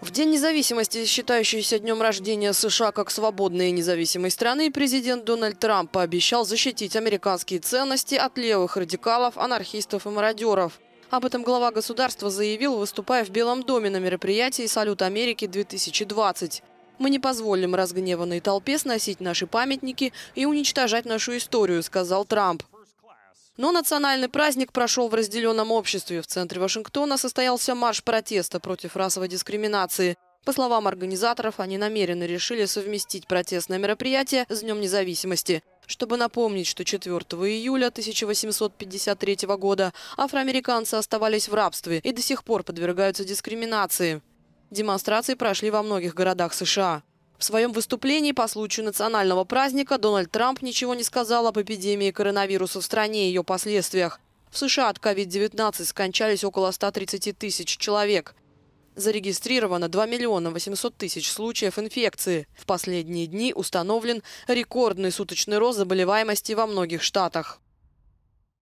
В День независимости, считающийся днем рождения США как свободной и независимой страны, президент Дональд Трамп пообещал защитить американские ценности от левых радикалов, анархистов и мародеров. Об этом глава государства заявил, выступая в Белом доме на мероприятии «Салют Америки-2020». «Мы не позволим разгневанной толпе сносить наши памятники и уничтожать нашу историю», – сказал Трамп. Но национальный праздник прошел в разделенном обществе. В центре Вашингтона состоялся марш протеста против расовой дискриминации. По словам организаторов, они намеренно решили совместить протестное мероприятие с Днем независимости, чтобы напомнить, что 4 июля 1853 года афроамериканцы оставались в рабстве и до сих пор подвергаются дискриминации. Демонстрации прошли во многих городах США. В своем выступлении по случаю национального праздника Дональд Трамп ничего не сказал об эпидемии коронавируса в стране и ее последствиях. В США от COVID-19 скончались около 130 тысяч человек. Зарегистрировано 2 миллиона 800 тысяч случаев инфекции. В последние дни установлен рекордный суточный рост заболеваемости во многих штатах.